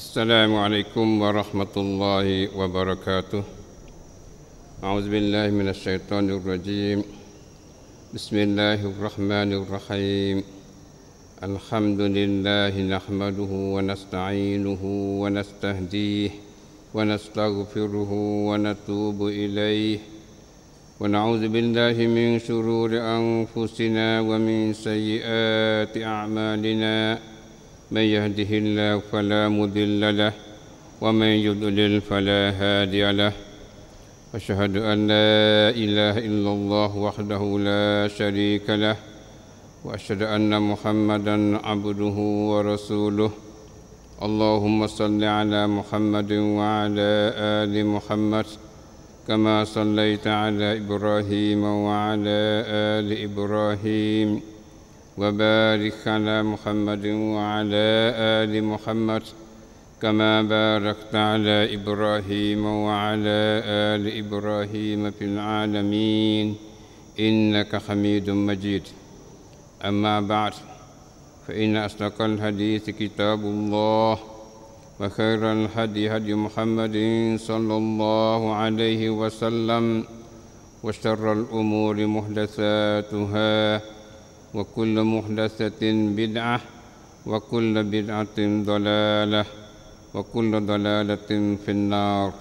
السلام عليكم ورحمة الله وبركاته أعوذ بالله من الشيطان الرجيم بسم الله الرحمن الرحيم الحمد لله نحمده ونستعينه ونستهديه ونستغفره ونتوب إليه ونعوذ بالله من شرور أنفسنا ومن سيئات أعمالنا من يهده الله فلا مذل له ومن يضلل فلا هادي له أشهد أن لا إله إلا الله وحده لا شريك له وأشهد أن محمدا عبده ورسوله اللهم صل على محمد وعلى آل محمد كما صليت على إبراهيم وعلى آل إبراهيم وبارك على محمد وعلى آل محمد كما باركت على إبراهيم وعلى آل إبراهيم في العالمين إنك حميد مجيد أما بعد فإن أصدق الحديث كتاب الله وخير الهدي هدي محمد صلى الله عليه وسلم وشر الأمور محدثاتها وكل محدثة بدعة وكل بدعة ضلالة وكل ضلالة في النار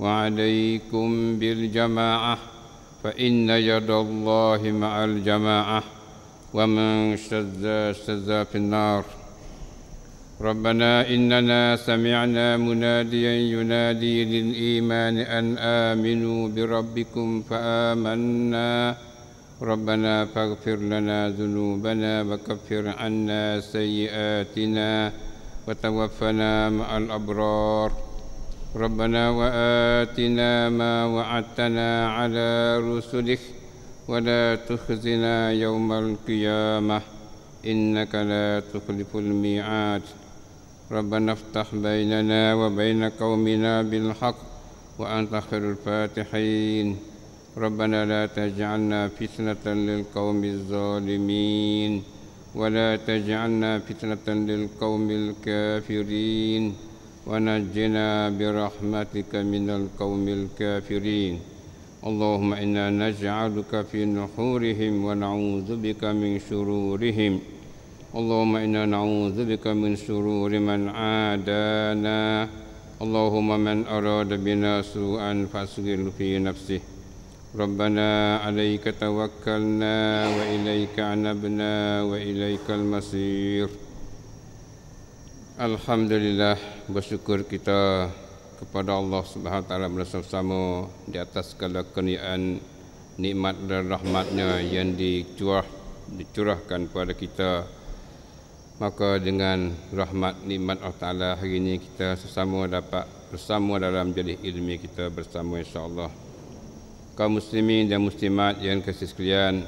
وعليكم بالجماعة فإن يد الله مع الجماعة ومن شذ شذ في النار ربنا إننا سمعنا مناديا ينادي للإيمان أن آمنوا بربكم فآمنا ربنا فاغفر لنا ذنوبنا وكفر عنا سيئاتنا وتوفنا مع الأبرار ربنا وآتنا ما وعدتنا على رسلك ولا تخزنا يوم القيامة إنك لا تخلف الميعاد ربنا افتح بيننا وبين قومنا بالحق وأنت خير الفاتحين ربنا لا تجعلنا فتنة للقوم الظالمين ولا تجعلنا فتنة للقوم الكافرين ونجنا برحمتك من القوم الكافرين اللهم إنا نجعلك في نحورهم ونعوذ بك من شرورهم اللهم إنا نعوذ بك من شرور من عادانا اللهم من أراد بنا سوءا فاسغل في نفسه ربنا عليك توكلنا وإليك عنبنا وإليك المصير الحمد لله بشكر kita kepada Allah Subhanahu taala bersama-sama di atas segala kurnian nikmat dan rahmatnya yang dicurah dicurahkan kepada kita maka dengan rahmat nikmat Allah taala hari ini kita sesama dapat bersama dalam jadi ilmi kita bersama insyaallah kaum muslimin dan muslimat yang kasih sekalian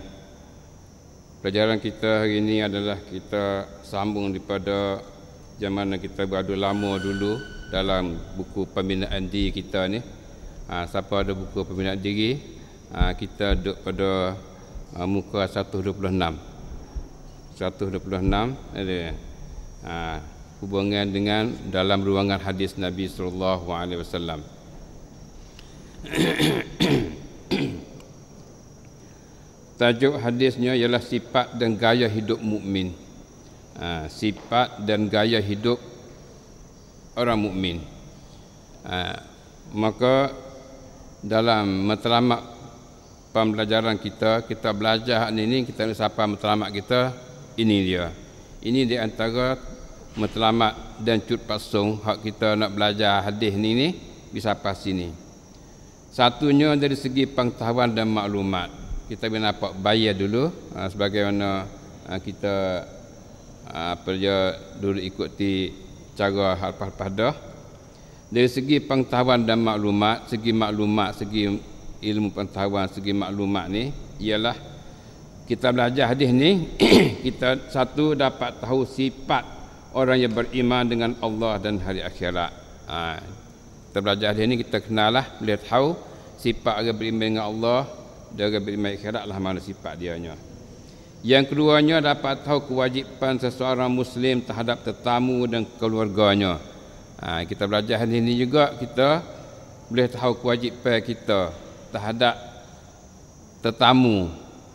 pelajaran kita hari ini adalah kita sambung daripada zaman kita berada lama dulu dalam buku pembinaan diri kita ni ha, siapa ada buku pembinaan diri ha, kita duduk pada ha, muka 126 126 ada ha, hubungan dengan dalam ruangan hadis Nabi sallallahu alaihi wasallam tajuk hadisnya ialah sifat dan gaya hidup mukmin. Ha, sifat dan gaya hidup orang mukmin. Ha, maka dalam matlamat pembelajaran kita, kita belajar hak ini, kita nak sapa matlamat kita, ini dia. Ini di antara matlamat dan cut pasung hak kita nak belajar hadis ini ni, bisa pas sini. Satunya dari segi pengetahuan dan maklumat kita kena dapat bayar dulu aa, ha, sebagaimana aa, ha, kita apa ha, dia dulu ikuti cara hal hal pada dari segi pengetahuan dan maklumat segi maklumat segi ilmu pengetahuan segi maklumat ni ialah kita belajar hadis ni kita satu dapat tahu sifat orang yang beriman dengan Allah dan hari akhirat aa, kita belajar hadis ni kita kenal lah boleh tahu sifat orang beriman dengan Allah dia akan beri akhirat lah mana sifat dianya. Yang keduanya dapat tahu kewajipan seseorang Muslim terhadap tetamu dan keluarganya. Ha, kita belajar hari ini juga kita boleh tahu kewajipan kita terhadap tetamu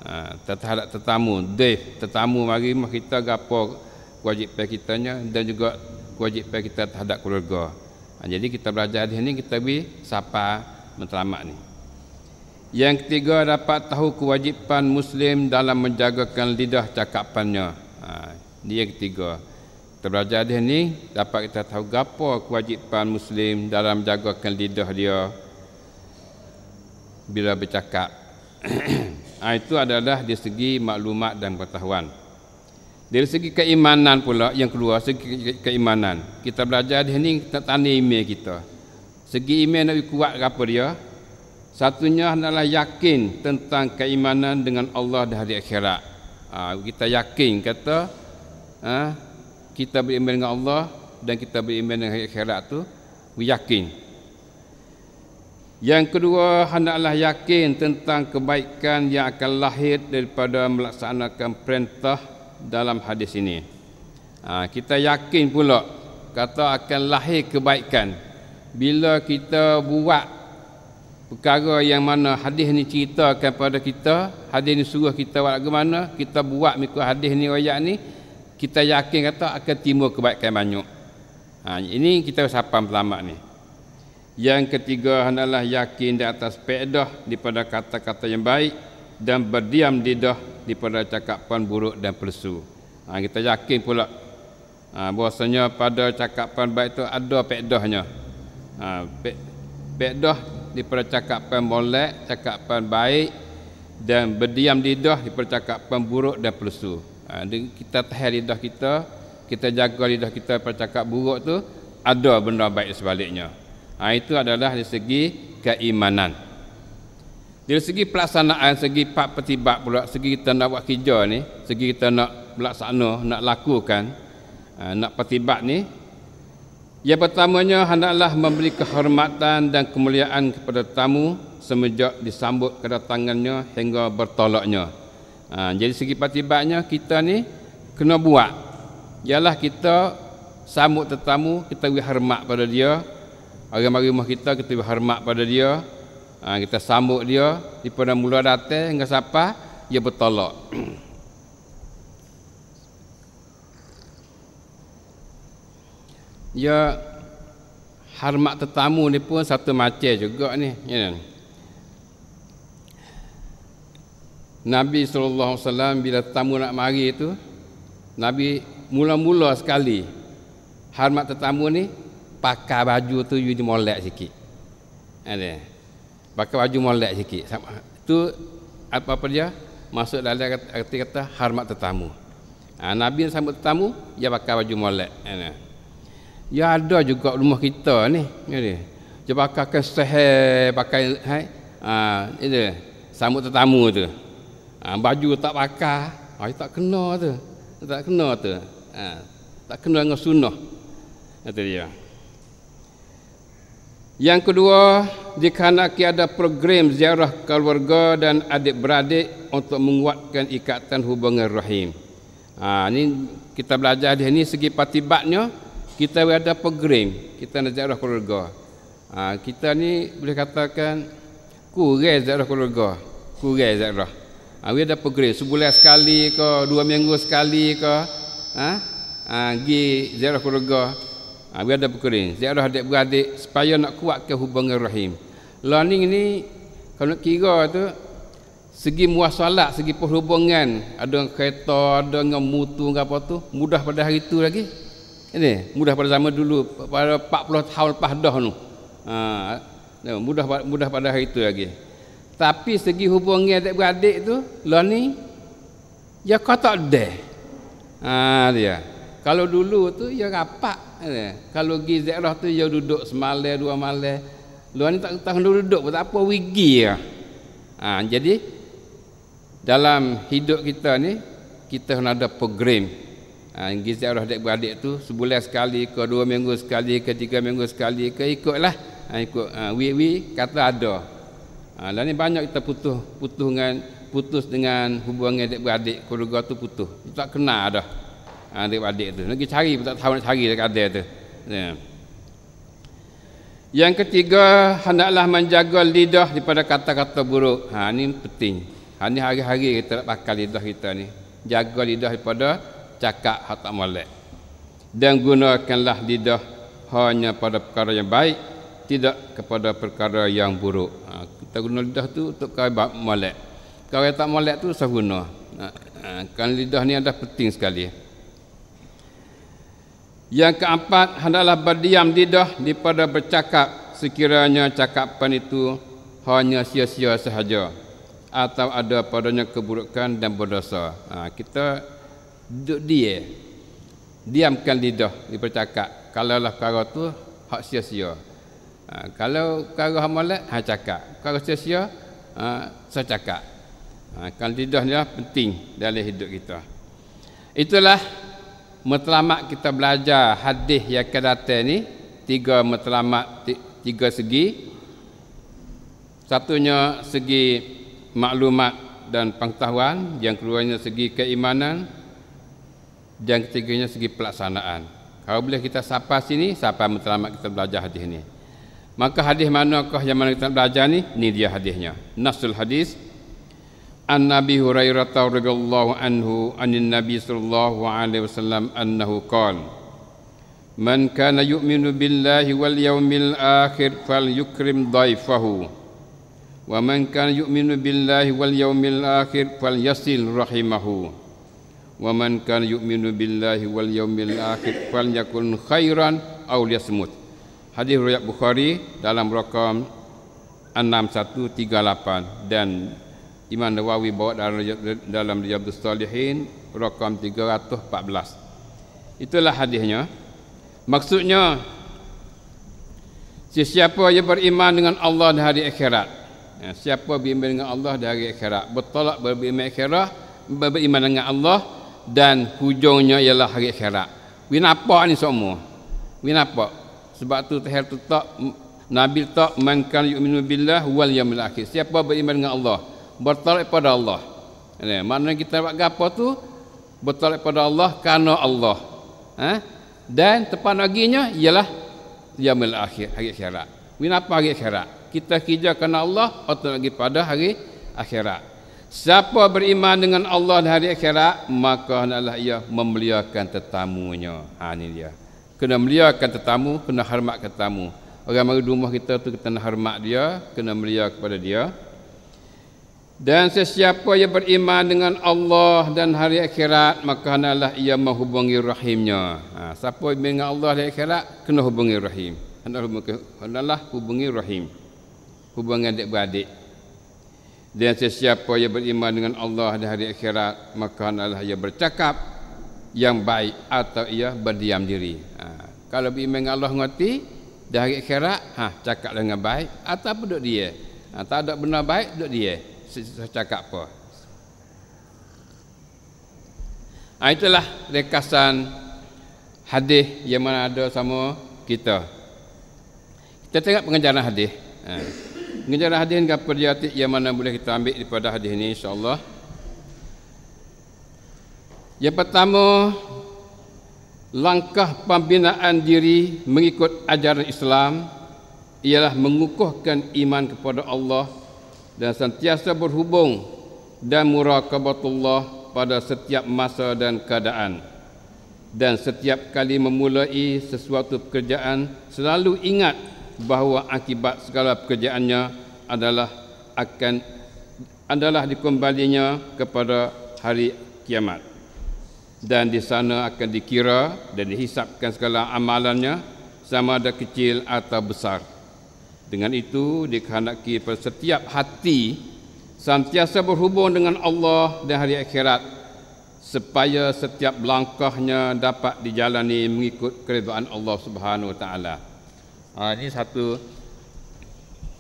ha, terhadap tetamu Dave tetamu mari mah kita gapo kewajipan kitanya dan juga kewajipan kita terhadap keluarga ha, jadi kita belajar hari ini kita bi sapa mentramak ni yang ketiga dapat tahu kewajipan Muslim dalam menjagakan lidah cakapannya. Ha, ini yang ketiga. Kita belajar dia ni dapat kita tahu gapo kewajipan Muslim dalam menjagakan lidah dia bila bercakap. ha, itu adalah dari segi maklumat dan pengetahuan. Dari segi keimanan pula yang keluar segi keimanan. Kita belajar dia ni kita tanya iman kita. Segi iman nak kuat apa dia? Satunya adalah yakin tentang keimanan dengan Allah di hari akhirat. Ha, kita yakin kata ha, kita beriman dengan Allah dan kita beriman dengan hari akhirat tu we yakin. Yang kedua hendaklah yakin tentang kebaikan yang akan lahir daripada melaksanakan perintah dalam hadis ini. Ha, kita yakin pula kata akan lahir kebaikan bila kita buat perkara yang mana hadis ni ceritakan kepada kita hadis ni suruh kita buat ke mana kita buat mengikut hadis ni ayat ni kita yakin kata akan timbul kebaikan banyak ha, ini kita sapam pertama ni yang ketiga adalah yakin di atas pedah daripada kata-kata yang baik dan berdiam di dah daripada cakapan buruk dan palsu ha, kita yakin pula ha, bahasanya pada cakapan baik itu ada pedahnya ha, pe- dipercakapkan molek, cakapkan baik dan berdiam lidah dipercakapkan buruk dan pelesu. Ha, kita tahan lidah kita, kita jaga lidah kita percakap buruk tu ada benda baik sebaliknya. Ha, itu adalah dari segi keimanan. Dari segi pelaksanaan, segi pak petibak pula, segi kita nak buat kerja ni, segi kita nak melaksana, nak lakukan, ha, nak petibak ni, yang pertamanya hendaklah memberi kehormatan dan kemuliaan kepada tamu semenjak disambut kedatangannya hingga bertolaknya. Ha, jadi segi patibatnya kita ni kena buat. Ialah kita sambut tetamu, kita beri hormat pada dia. Orang-orang rumah kita kita beri hormat pada dia. Ha, kita sambut dia daripada mula datang hingga sampai dia bertolak. ya hormat tetamu ni pun satu macam juga ni ya kan? Nabi saw bila tetamu nak mari tu Nabi mula-mula sekali hormat tetamu ni pakai baju tu you molek sikit ada ya kan? pakai baju molek sikit Itu apa apa dia masuk dalam arti kata hormat tetamu ha, Nabi yang sambut tetamu dia pakai baju molek ada ya kan? Ya ada juga rumah kita ni. ni. Dia pakai kan pakai hai. Ha, itu. Sambut tetamu tu. Ha, baju tak pakai. Ha, tak kena tu. Tak kena tu. Ha, tak kena dengan sunnah. Itu dia. Yang kedua, dikhanaki ada program ziarah keluarga dan adik-beradik untuk menguatkan ikatan hubungan rahim. Ha, ini kita belajar dia ni segi patibatnya kita ada program kita nak ziarah keluarga ha, kita ni boleh katakan kurang ziarah keluarga kurang ziarah ha, ada program sebulan sekali ke dua minggu sekali ke ha? ha gi ziarah keluarga ha, ada program ziarah adik-beradik supaya nak kuatkan hubungan rahim learning ni kalau nak kira tu segi muasalat, segi perhubungan ada dengan kereta, ada dengan mutu, dengan apa tu mudah pada hari itu lagi ini mudah pada zaman dulu pada 40 tahun lepas dah tu ha, mudah mudah pada hari itu lagi tapi segi hubungi adik beradik tu lah ni ya kata deh ha, dia kalau dulu tu ya rapat ini. kalau pergi zairah tu ya duduk semalai dua malai Luar ni tak tahu duduk, duduk tak apa, wigi ya. Ha, jadi, dalam hidup kita ni, kita hendak ada program pergi ha, ziarah adik-beradik tu sebulan sekali ke dua minggu sekali ke tiga minggu sekali ke ikutlah ha, ikut ha, wi wi kata ada ha, dan lah ni banyak kita putus putus dengan putus dengan hubungan adik-beradik keluarga tu putus kita tak kenal dah ha, adik-beradik tu lagi cari pun tak tahu nak cari dekat ada tu ya. yang ketiga hendaklah menjaga lidah daripada kata-kata buruk ha ni penting ha hari-hari kita nak pakai lidah kita ni jaga lidah daripada cakap hak tak molek dan gunakanlah lidah hanya pada perkara yang baik tidak kepada perkara yang buruk ha, kita guna lidah tu untuk kaibat molek kalau tak molek tu usah guna ha, ha, kan lidah ni ada penting sekali yang keempat hendaklah berdiam lidah daripada bercakap sekiranya cakapan itu hanya sia-sia sahaja atau ada padanya keburukan dan berdosa ha, kita duduk dia diamkan lidah dipercakap kalau lah perkara tu hak sia-sia ha, kalau perkara hamalat ha cakap perkara sia-sia ha, so cakap ha, kalau lidah ni lah penting dalam hidup kita itulah matlamat kita belajar hadis yang kedatang ni tiga matlamat tiga segi satunya segi maklumat dan pengetahuan yang keduanya segi keimanan yang ketiganya segi pelaksanaan. Kalau boleh kita sapa sini, sapa matlamat kita belajar hadis ini. Maka hadis manakah yang mana kita belajar ni? Ni dia hadisnya. Nasul hadis. An Nabi Hurairah radhiyallahu anhu anin Nabi sallallahu alaihi wasallam annahu qala Man kana yu'minu billahi wal yawmil akhir falyukrim dhaifahu wa man kana yu'minu billahi wal yawmil akhir falyasil rahimahu wa man kan yu'minu billahi wal yawmil akhir falyakun khairan aw liyasmut hadis riwayat bukhari dalam rakam 6138 dan Imam Nawawi bawa dalam dalam Riyadhus Salihin rakam 314. Itulah hadisnya. Maksudnya sesiapa yang beriman dengan Allah di hari akhirat, ya, siapa beriman dengan Allah di hari akhirat, bertolak beriman akhirat, beriman dengan Allah, dan hujungnya ialah hari akhirat. Winapa ni semua? Winapa? Sebab tu terhel tu tak Nabi tak mankan yu'minu billah wal yawmil akhir. Siapa beriman dengan Allah? Bertolak pada Allah. Ini, maknanya kita buat gapo tu? Bertolak pada Allah karena Allah. Eh? Dan tepat laginya ialah yawmil akhir, hari akhirat. Winapa hari akhirat? Kita kerja kerana Allah atau lagi pada hari akhirat. Siapa beriman dengan Allah dan hari akhirat, maka hendaklah ia memuliakan tetamunya. Ha ini dia. Kena muliakan tetamu, kena hormat tetamu. Orang mari rumah kita tu kita nak hormat dia, kena mulia kepada dia. Dan sesiapa yang beriman dengan Allah dan hari akhirat, maka hendaklah ia menghubungi rahimnya. Ha, siapa yang dengan Allah dan hari akhirat, kena hubungi rahim. Hendaklah hubungi rahim. Hubungi adik-beradik. Dan sesiapa yang beriman dengan Allah di hari akhirat Maka Allah yang bercakap yang baik atau ia berdiam diri ha. Kalau beriman dengan Allah ngerti Di hari akhirat ha, cakap dengan baik atau apa duduk dia ha, Tak ada benar baik duduk dia Cakap apa ha, Itulah rekasan hadis yang mana ada sama kita Kita tengok pengajaran hadis ha. Ngejarah hadis ke perjati yang mana boleh kita ambil daripada hadis ini insyaAllah Yang pertama Langkah pembinaan diri mengikut ajaran Islam Ialah mengukuhkan iman kepada Allah Dan sentiasa berhubung dan murakabatullah pada setiap masa dan keadaan dan setiap kali memulai sesuatu pekerjaan selalu ingat bahawa akibat segala pekerjaannya adalah akan adalah dikembalinya kepada hari kiamat dan di sana akan dikira dan dihisapkan segala amalannya sama ada kecil atau besar dengan itu dikehendaki pada setiap hati sentiasa berhubung dengan Allah dan hari akhirat supaya setiap langkahnya dapat dijalani mengikut keridhaan Allah Subhanahu wa taala Ha, ini satu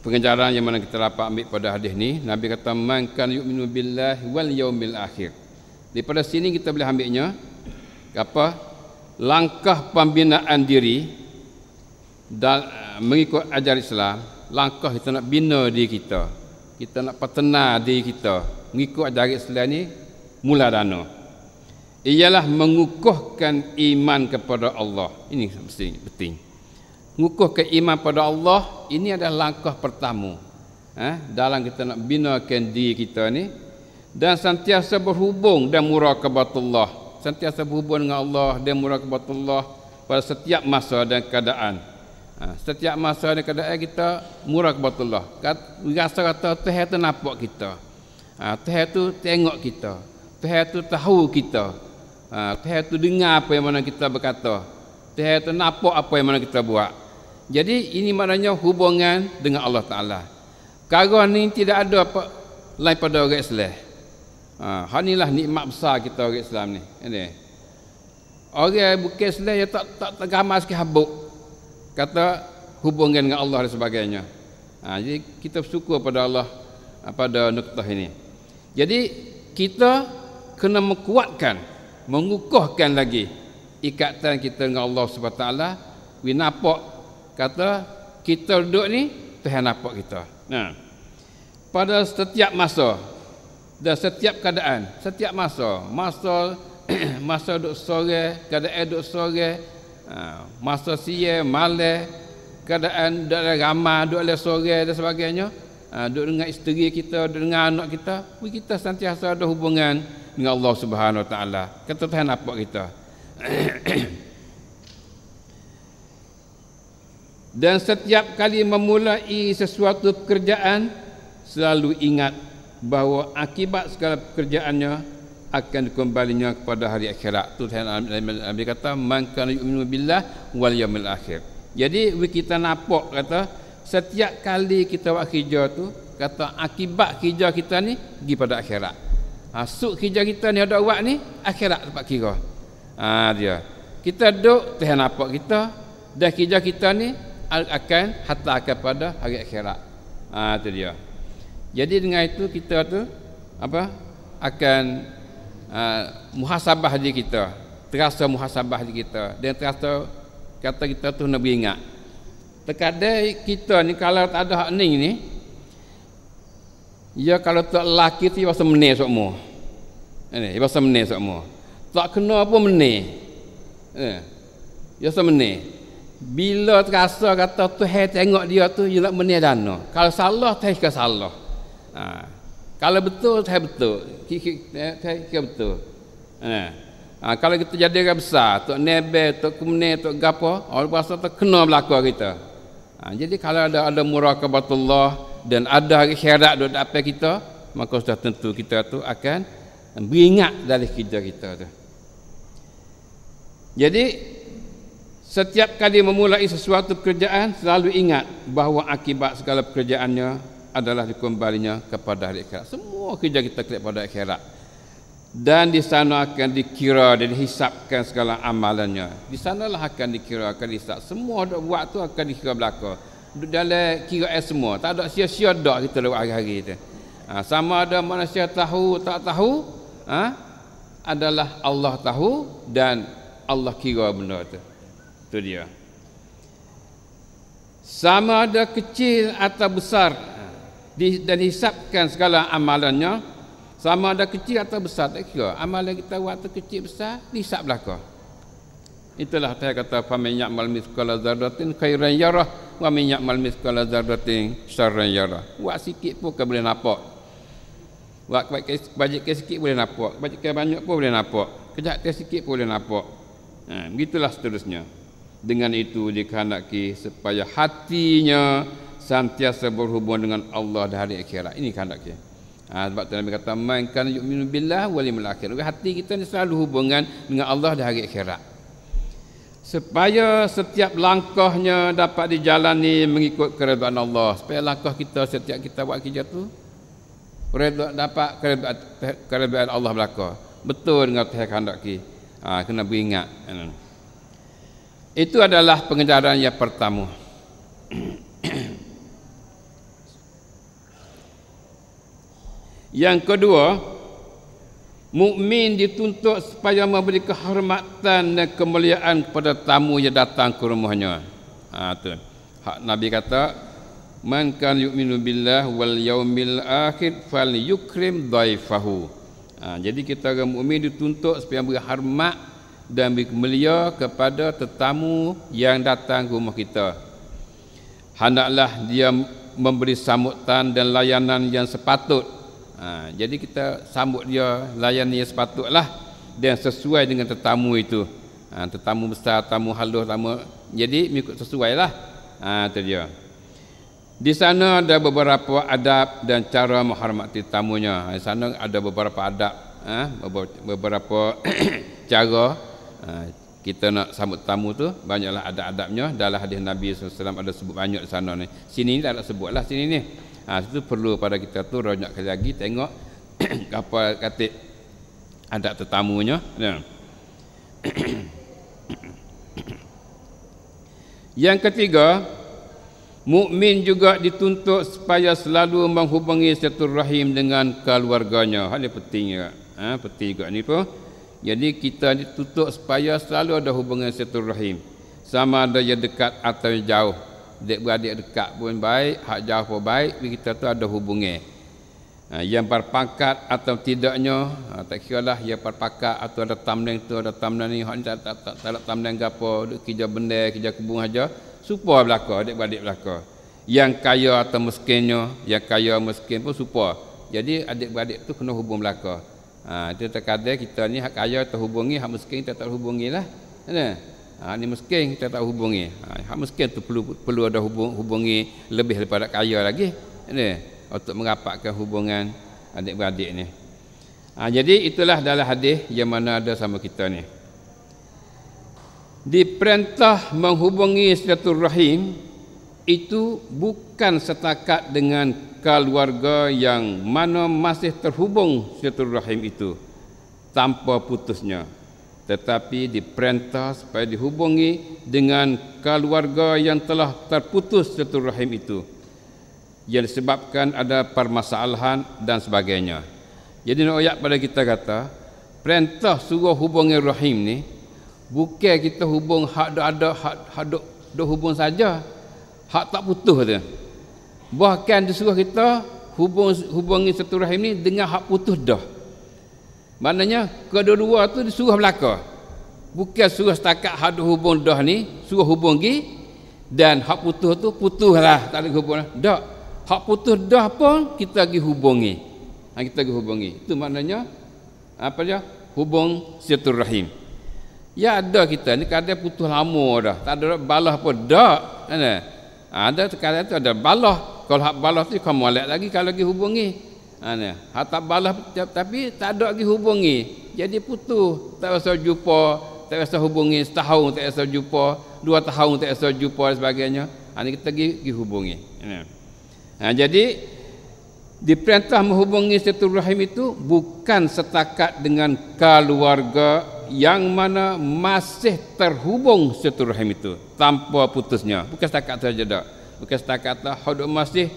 pengajaran yang mana kita dapat ambil pada hadis ni. Nabi kata man kan yu'minu billahi wal yaumil akhir. Daripada sini kita boleh ambilnya apa? Langkah pembinaan diri dan eh, mengikut ajar Islam, langkah kita nak bina diri kita. Kita nak pertenar diri kita mengikut ajar Islam ni mula dana. Ialah mengukuhkan iman kepada Allah. Ini mesti penting mengukuh keiman pada Allah ini adalah langkah pertama eh, dalam kita nak bina kendi kita ni dan sentiasa berhubung dan murah kepada Allah sentiasa berhubung dengan Allah dan murah kepada Allah pada setiap masa dan keadaan eh, setiap masa dan keadaan kita murah kepada Allah Kat, rasa kata Tuhan tu nampak kita ha, Tuhan tu tengok kita Tuhan tu tahu kita ha, Tuhan tu dengar apa yang mana kita berkata Tuhan tu nampak apa yang mana kita buat jadi ini maknanya hubungan dengan Allah Taala. Kagoh ni tidak ada apa lain pada orang Islam. Ha, hanilah nikmat besar kita orang Islam ni. Ini. Ya orang bukan Islam yang tak tak tergamas ke habuk. Kata hubungan dengan Allah dan sebagainya. Ha, jadi kita bersyukur pada Allah ha, pada nukta ini. Jadi kita kena mengkuatkan, mengukuhkan lagi ikatan kita dengan Allah Subhanahu Wa Taala. Winapok kata kita duduk ni Tuhan nampak kita. Nah. Pada setiap masa dan setiap keadaan, setiap masa, masa masa duduk sore, keadaan duduk sore, ah, masa siang, male, keadaan duduk ramai, duduk sore dan sebagainya, ah, duduk dengan isteri kita, duduk dengan anak kita, kita sentiasa ada hubungan dengan Allah Subhanahu Wa Taala. Kata Tuhan nampak kita. dan setiap kali memulai sesuatu pekerjaan selalu ingat bahawa akibat segala pekerjaannya akan kembalinya kepada hari akhirat. Tu Tuhan Nabi kata man kana yu'minu billah wal yawmil akhir. Jadi kita nampak kata setiap kali kita buat kerja tu kata akibat kerja kita ni pergi pada akhirat. Ha, suk kerja kita ni ada buat ni akhirat tempat kira. Ha, dia. Kita duk Tuhan nampak kita dan kerja kita ni akan harta akan pada hari akhirat. Ha tu dia. Jadi dengan itu kita tu apa akan uh, muhasabah diri kita, terasa muhasabah diri kita dan terasa kata kita tu nak beringat. Terkadang kita ni kalau tak ada hak ning ni ya kalau tak laki tu rasa ya menih semua. Ini, ia ya rasa menih semua. Tak kena apa menih. Eh. Ya semenih bila terasa kata tu, Tuhan tengok dia tu dia nak menedana kalau salah teh ke salah ha. kalau betul teh betul teh ke betul ha. Ha. kalau kita jadi orang besar tok nebe tok kumne tok gapo orang rasa tak kena berlaku kita ha. jadi kalau ada ada Allah dan ada akhirat duk dapat kita maka sudah tentu kita tu akan beringat dari kita kita tu jadi Setiap kali memulai sesuatu pekerjaan, selalu ingat bahawa akibat segala pekerjaannya adalah dikembalinya kepada hari akhirat. Semua kerja kita kelihatan pada akhirat. Dan di sana akan dikira dan dihisapkan segala amalannya. Di sana lah akan dikira, akan dihisap. Semua yang buat tu akan dikira belakang. Dalam kira semua. Tak ada sia-sia dah kita lewat hari-hari itu. Ha, sama ada manusia tahu, tak tahu. Ha, adalah Allah tahu dan Allah kira benda itu. Itu dia. Sama ada kecil atau besar dan hisapkan segala amalannya. Sama ada kecil atau besar tak kira. Amalan kita buat atau kecil besar dihisap belaka. Itulah saya kata fa min ya'mal mithqala dzarratin khairan yarah wa min ya'mal mithqala dzarratin syarran yarah. Buat sikit pun kau boleh nampak. Buat kebajik ke sikit boleh nampak. Kebajik banyak pun boleh nampak. Kejap ke sikit pun boleh nampak. Ha, begitulah seterusnya. Dengan itu dikehendaki supaya hatinya sentiasa berhubungan dengan Allah dari akhirat. Ini kehendaknya. Ha, sebab tu Nabi kata man kana yu'minu billah wal yawmil akhir. Hati kita ni selalu hubungan dengan Allah di hari akhirat. Supaya setiap langkahnya dapat dijalani mengikut keredaan Allah. Supaya langkah kita setiap kita buat kerja tu redha dapat keredaan Allah belaka. Betul dengan tahkandaki. Ah ha, kena beringat. Hmm. Itu adalah pengedaran yang pertama. yang kedua, mukmin dituntut supaya memberi kehormatan dan kemuliaan kepada tamu yang datang ke rumahnya. Ha tu. Hak Nabi kata, "Man kan yu'minu billah wal yaumil akhir fal yukrim dhaifahu." Ha, jadi kita orang mukmin dituntut supaya beri hormat dan mulia kepada tetamu yang datang ke rumah kita. Hendaklah dia memberi sambutan dan layanan yang sepatut. Ha, jadi kita sambut dia layanan yang sepatutlah dan sesuai dengan tetamu itu. Ha, tetamu besar, tamu halus, tamu jadi mengikut sesuai lah. Ha, itu dia. Di sana ada beberapa adab dan cara menghormati tamunya. Di sana ada beberapa adab, ha, beberapa, beberapa cara Ah, kita nak sambut tamu tu banyaklah adab-adabnya dalam hadis Nabi SAW ada sebut banyak di sana ni sini ni tak nak sebut lah sini ni ha, ah, itu perlu pada kita tu rajak kali lagi tengok apa kata adab tetamunya ya. yang ketiga mukmin juga dituntut supaya selalu menghubungi satu rahim dengan keluarganya hal yang penting juga ha, penting juga ni pun jadi kita tutup supaya selalu ada hubungan satu rahim. Sama ada yang dekat atau yang jauh. Dek beradik dekat pun baik, hak jauh pun baik, kita tu ada hubungan. Ha, yang berpangkat atau tidaknya, ha, tak kira lah yang berpangkat atau ada tamdeng tu, ada tamdeng ni, hak ni tak, tak, tak, tak ada tamdeng apa, duk kerja benda, kerja kebun saja, supa belaka, dek beradik belaka. Yang kaya atau miskinnya, yang kaya miskin pun supa. Jadi adik-beradik tu kena hubung belakang. Ha, itu terkadang kita ni hak kaya terhubungi, hak miskin kita tak terhubungi lah. Ini ha, miskin kita tak hubungi. Ha, hak miskin tu perlu perlu ada hubung, hubungi lebih daripada kaya lagi. Ini untuk merapatkan hubungan adik-beradik ni. Ha, jadi itulah adalah hadis yang mana ada sama kita ni. Diperintah menghubungi rahim itu bukan setakat dengan keluarga yang mana masih terhubung rahim itu tanpa putusnya tetapi diperintah supaya dihubungi dengan keluarga yang telah terputus rahim itu yang disebabkan ada permasalahan dan sebagainya jadi nak ayat pada kita kata perintah suruh hubungi rahim ni bukan kita hubung hak ada hak hak hubung saja hak tak putus dia. bahkan disuruh kita hubung hubungi satu rahim ni dengan hak putus dah maknanya kedua-dua tu disuruh belaka bukan suruh setakat hak hubung dah ni suruh hubungi dan hak putus tu putuslah tak ada hubung dah tak hak putus dah pun kita pergi hubungi ha, kita pergi hubungi itu maknanya apa dia hubung satu rahim ya ada kita ni kadang putus lama dah tak ada balas pun dah kan nah, ada sekarang tu ada balah kalau hak balah tu kamu alat lagi kalau lagi hubungi ha hak tak balah tapi tak ada lagi hubungi jadi putus tak rasa jumpa tak rasa hubungi setahun tak rasa jumpa dua tahun tak rasa jumpa dan sebagainya ha ni kita pergi hubungi ha, ha jadi diperintah menghubungi setiap rahim itu bukan setakat dengan keluarga yang mana masih terhubung setiap rahim itu tanpa putusnya bukan setakat tu saja dak bukan setakat tu lah hudud masjid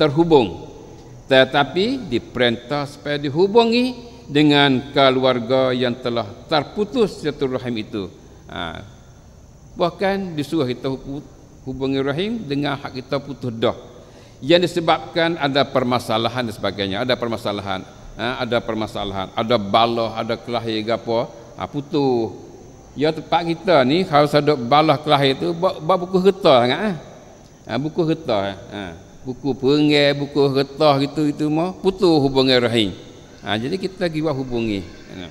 terhubung tetapi diperintah supaya dihubungi dengan keluarga yang telah terputus satu rahim itu ha. bahkan disuruh kita hubungi rahim dengan hak kita putus dah yang disebabkan ada permasalahan dan sebagainya ada permasalahan ha. ada permasalahan ada balah ada kelahi gapo ha. putus Ya tempat kita ni kalau sedok balah kelahir tu buat bu- buku reta sangat ah. Ha, buku reta ah. Ha. Buku perenggan, buku reta gitu itu mah putus hubungan rahim. Ha, jadi kita pergi buat hubungi. Ha.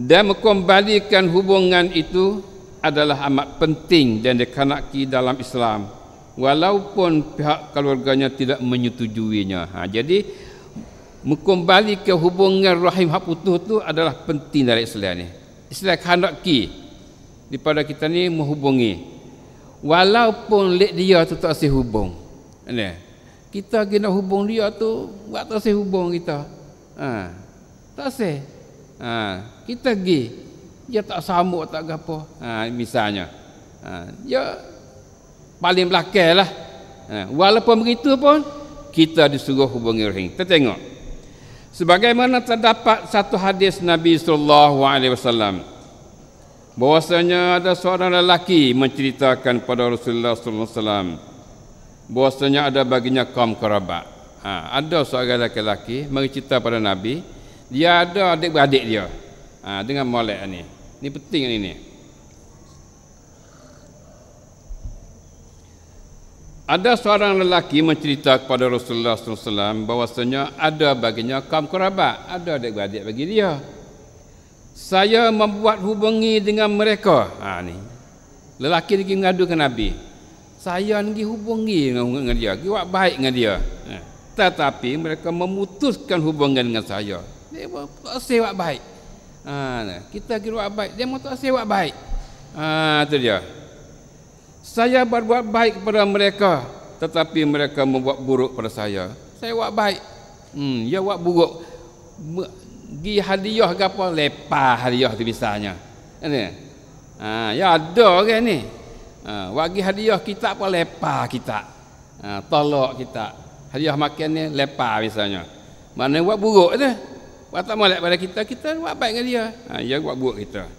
Dan mengembalikan hubungan itu adalah amat penting dan dikanaki dalam Islam. Walaupun pihak keluarganya tidak menyetujuinya. Ha, jadi mengembalikan hubungan rahim hak putus itu adalah penting dari Islam ini istilah kehendaki daripada kita ni menghubungi walaupun lek dia tu tak sih hubung ni kita kena hubung dia tu buat tak sih hubung kita ha tak sih ha kita gi dia tak sambut tak gapo ha misalnya ha dia ya, paling belakanglah ha walaupun begitu pun kita disuruh hubungi orang kita tengok sebagaimana terdapat satu hadis Nabi sallallahu alaihi wasallam bahwasanya ada seorang lelaki menceritakan kepada Rasulullah sallallahu alaihi wasallam bahwasanya ada baginya kaum kerabat ha, ada seorang lelaki mengcerita kepada Nabi dia ada adik-beradik dia ha, dengan molek ni Ini penting ini. Ada seorang lelaki mencerita kepada Rasulullah SAW bahawasanya ada baginya kaum kerabat, ada adik-adik bagi dia. Saya membuat hubungi dengan mereka. Ha, ni. Lelaki lagi mengadu ke Nabi. Saya lagi hubungi dengan, dengan dia, lagi buat baik dengan dia. Ha. Tetapi mereka memutuskan hubungan dengan saya. Dia pun sewa baik. Ha, kita kira baik, dia mahu tak sewak baik. Ha, itu dia saya berbuat baik kepada mereka tetapi mereka membuat buruk pada saya saya buat baik hmm ya buat buruk gi hadiah ke apa lepas hadiah tu misalnya ha ya ada orang kan, ni ha buat gi hadiah kita apa lepas kita ha tolak kita hadiah makan ni lepas misalnya mana buat buruk tu buat tak molek pada kita kita buat baik dengan dia ha ya buat buruk kita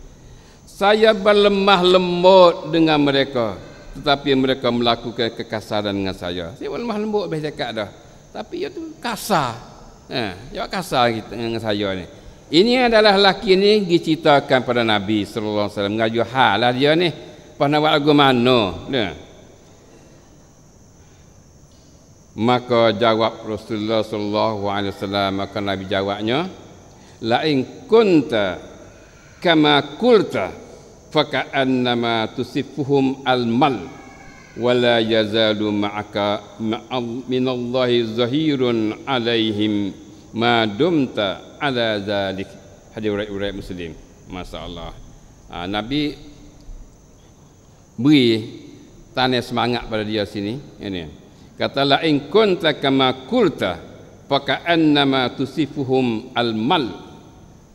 saya berlemah lembut dengan mereka tetapi mereka melakukan kekasaran dengan saya. Saya pun lemah lembut biasa cakap dah. Tapi ia tu kasar. Ha, ya, ia kasar dengan saya ni. Ini adalah laki ni diceritakan pada Nabi sallallahu alaihi wasallam mengaju hal lah dia ni. Pas nak buat lagu mana? Ya. Maka jawab Rasulullah sallallahu alaihi wasallam maka Nabi jawabnya la in kunta kama kulta faka'annama tusifuhum al-mal wala yazalu ma'aka min Allahi zahirun alaihim ma dumta ala zalik hadis riwayat muslim masyaallah ha, nabi beri tanya semangat pada dia sini ini kata la in kunta kama qulta faka'annama tusifuhum al-mal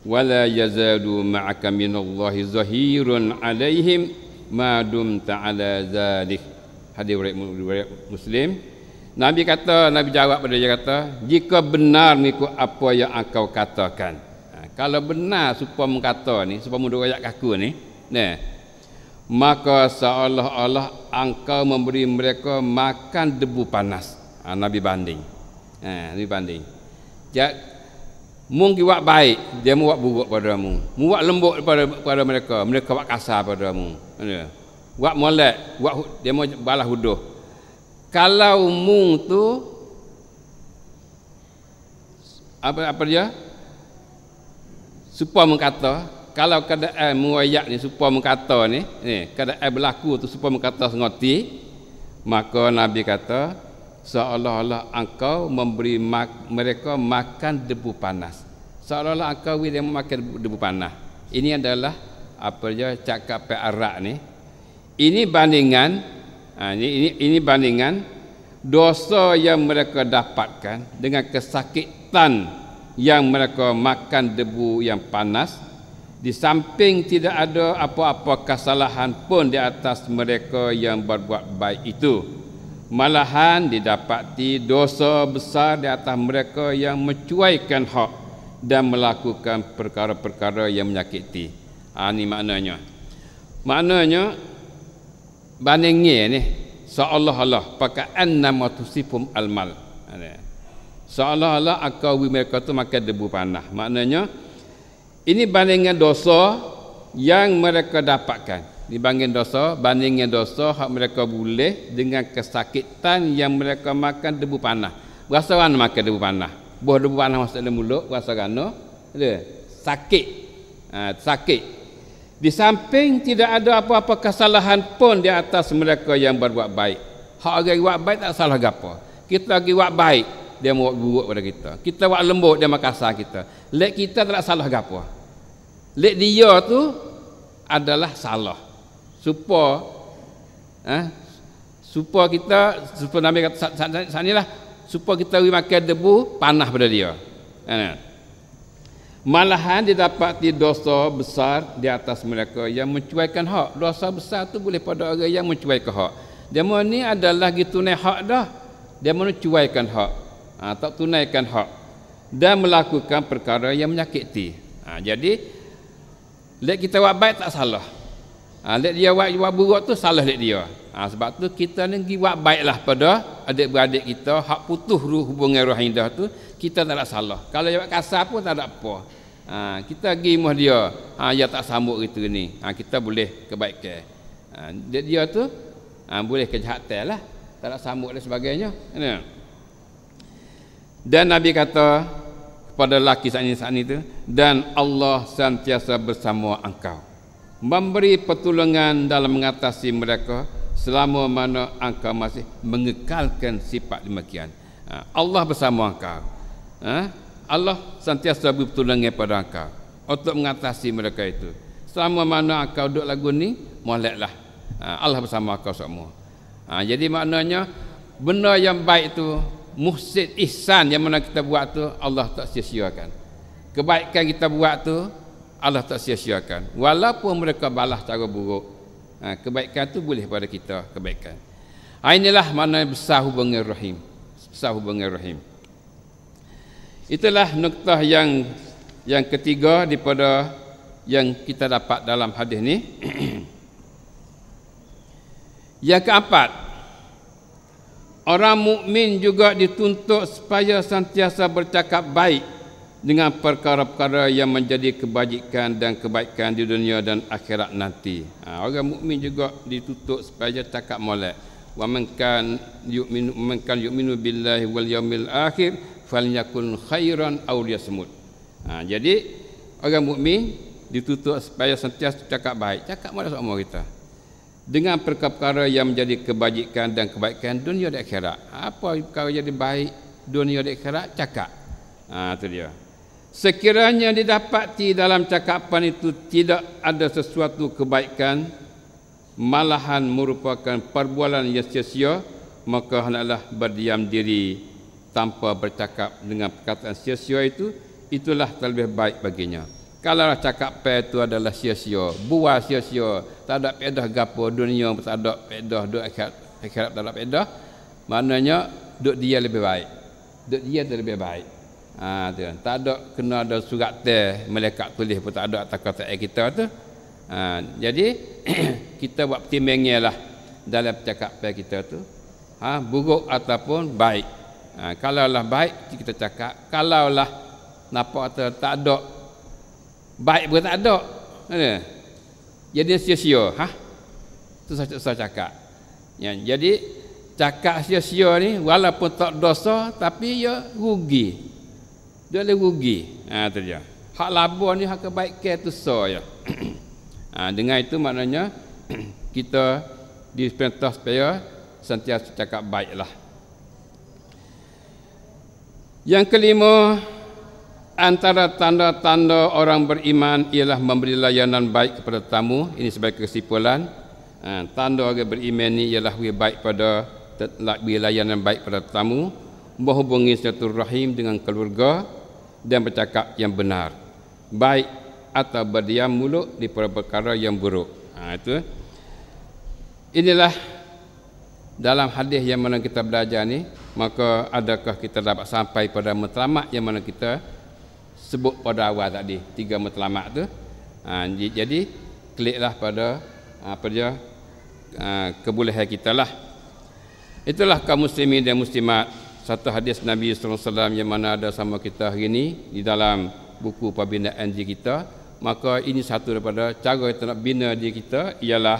ولا يزال معك من الله زهير عليهم ما دمت على hadis riwayat muslim nabi kata nabi jawab pada dia kata jika benar mengikut apa yang engkau katakan ha, kalau benar supa mengkata ni supa mudah rakyat kaku ni nah maka seolah-olah engkau memberi mereka makan debu panas ha, nabi banding ha, nabi banding Mung wak baik, dia muak buruk padamu. Muak lembut pada pada mereka, mereka wak kasar padamu. Ya. wak molek, wak dia mau balas huduh. Kalau mung tu apa apa dia? Supa mengkata, kalau keadaan eh, muayak ni supa mengkata ni, ni keadaan berlaku tu supa mengkata sengoti, maka Nabi kata, seolah-olah engkau memberi mak, mereka makan debu panas seolah-olah engkau beri makan debu, debu panas ini adalah apa dia cakap pe arak ni ini bandingan ha, ini, ini ini bandingan dosa yang mereka dapatkan dengan kesakitan yang mereka makan debu yang panas di samping tidak ada apa-apa kesalahan pun di atas mereka yang berbuat baik itu malahan didapati dosa besar di atas mereka yang mencuaikan hak dan melakukan perkara-perkara yang menyakiti. Ha, ini maknanya. Maknanya, bandingnya ni, seolah Allah pakai nama tusifum almal. mal ha, Allah olah akal mereka tu makan debu panah. Maknanya, ini bandingan dosa yang mereka dapatkan dibanding dosa bandingnya dosa hak mereka boleh dengan kesakitan yang mereka makan debu panah rasa kan makan debu panah buah debu panah masuk dalam mulut rasa kan dia sakit ha, sakit di samping tidak ada apa-apa kesalahan pun di atas mereka yang berbuat baik hak orang buat baik tak salah apa kita lagi buat baik dia buat buruk pada kita kita buat lembut dia makasar kita lek kita tak salah apa lek dia tu adalah salah Supa eh, Supa kita Supa Nabi kata saat, saat, saat inilah Supa kita pergi makan debu Panah pada dia eh, Malahan dia dapati dosa besar Di atas mereka yang mencuaikan hak Dosa besar tu boleh pada orang yang mencuaikan hak Dia ni adalah gitu naik hak dah Dia mencuaikan hak ha, Tak tunaikan hak Dan melakukan perkara yang menyakiti ha, Jadi Lihat kita buat baik tak salah Ha, lek dia buat, buat buruk tu salah adik dia. Ha, sebab tu kita ni pergi buat baiklah pada adik-beradik kita, hak putus ruh hubungan roh indah tu, kita tak ada salah. Kalau dia buat kasar pun tak ada apa. Ha, kita pergi imah dia, ha, dia tak sambut gitu ni. Ha, kita boleh kebaikan. Ha, Adik dia tu ha, boleh kejahatan lah. Tak ada sambut dan sebagainya. Ini. Dan Nabi kata kepada lelaki saat ini, saat ini tu, dan Allah sentiasa bersama engkau memberi pertolongan dalam mengatasi mereka selama mana engkau masih mengekalkan sifat demikian ha, Allah bersama engkau ha, Allah sentiasa beri pertolongan pada engkau untuk mengatasi mereka itu selama mana engkau duduk lagu ni moleklah ha, Allah bersama engkau semua jadi maknanya benda yang baik itu muhsid ihsan yang mana kita buat tu Allah tak sia-siakan kebaikan kita buat tu Allah tak sia-siakan walaupun mereka balas cara buruk ha, kebaikan tu boleh pada kita kebaikan ha, inilah mana besar hubungan rahim besar hubungan rahim itulah nukta yang yang ketiga daripada yang kita dapat dalam hadis ni yang keempat orang mukmin juga dituntut supaya sentiasa bercakap baik dengan perkara-perkara yang menjadi kebajikan dan kebaikan di dunia dan akhirat nanti. Ha, orang mukmin juga ditutup supaya cakap molek. Wa man kan yu'minu man kan yu'minu billahi wal yawmil akhir falyakun khairan aw liyasmut. Ha, jadi orang mukmin ditutup supaya sentiasa cakap baik. Cakap molek semua kita. Dengan perkara-perkara yang menjadi kebajikan dan kebaikan dunia dan akhirat. Apa perkara jadi baik dunia dan akhirat cakap. Ah ha, tu dia. Sekiranya didapati dalam cakapan itu tidak ada sesuatu kebaikan malahan merupakan perbualan yang sia-sia maka hendaklah berdiam diri tanpa bercakap dengan perkataan sia-sia itu itulah terlebih baik baginya kalau cakap pe itu adalah sia-sia buah sia-sia tak ada pedah gapo dunia tak ada pedah duk akhirat akhirat tak ada pedah maknanya duk dia lebih baik duk dia lebih baik Ha, tu. Tak ada kena ada surat teh malaikat tulis pun tak ada atas kata kita tu. Ha, jadi kita buat pertimbangnya lah dalam percakapan kita tu. Ha, buruk ataupun baik. Ha, kalaulah baik kita cakap, kalaulah napa atau tak ada baik pun tak ada. Ha, jadi sia-sia, ha? Tu saya, saya cakap. Ya, jadi cakap sia-sia ni walaupun tak dosa tapi ya rugi dia boleh rugi ha tu dia hak labuh ni hak kebaikan tu so ya ha, dengan itu maknanya kita di pentas supaya sentiasa cakap baiklah yang kelima antara tanda-tanda orang beriman ialah memberi layanan baik kepada tamu ini sebagai kesimpulan ha, tanda orang beriman ni ialah we baik pada lebih layanan baik pada tamu menghubungi satu rahim dengan keluarga dan bercakap yang benar baik atau berdiam mulut di perkara yang buruk ha, itu inilah dalam hadis yang mana kita belajar ni maka adakah kita dapat sampai pada matlamat yang mana kita sebut pada awal tadi tiga matlamat tu ha, jadi kliklah pada ha, apa dia ha, kebolehan kita lah itulah kaum muslimin dan muslimat satu hadis Nabi SAW yang mana ada sama kita hari ini di dalam buku pembinaan diri kita maka ini satu daripada cara kita nak bina diri kita ialah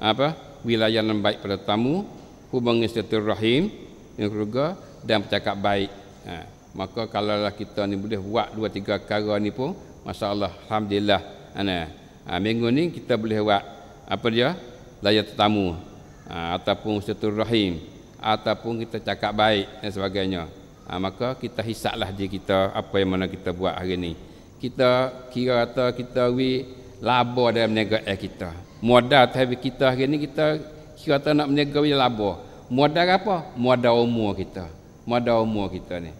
apa wilayah yang baik pada tamu hubungan setiap rahim yang keluarga dan bercakap baik ha. maka kalaulah kita ni boleh buat dua tiga perkara ni pun masyaallah alhamdulillah ana ha, ha, minggu ni kita boleh buat apa dia layar tetamu ha, ataupun setiap rahim ataupun kita cakap baik dan sebagainya. Ha, maka kita hisaplah diri kita apa yang mana kita buat hari ini. Kita kira kata kita we laba dalam negara eh kita. Modal tapi kita hari ini kita kira kata nak meniaga we laba. Modal apa? Modal umur kita. Modal umur kita ni.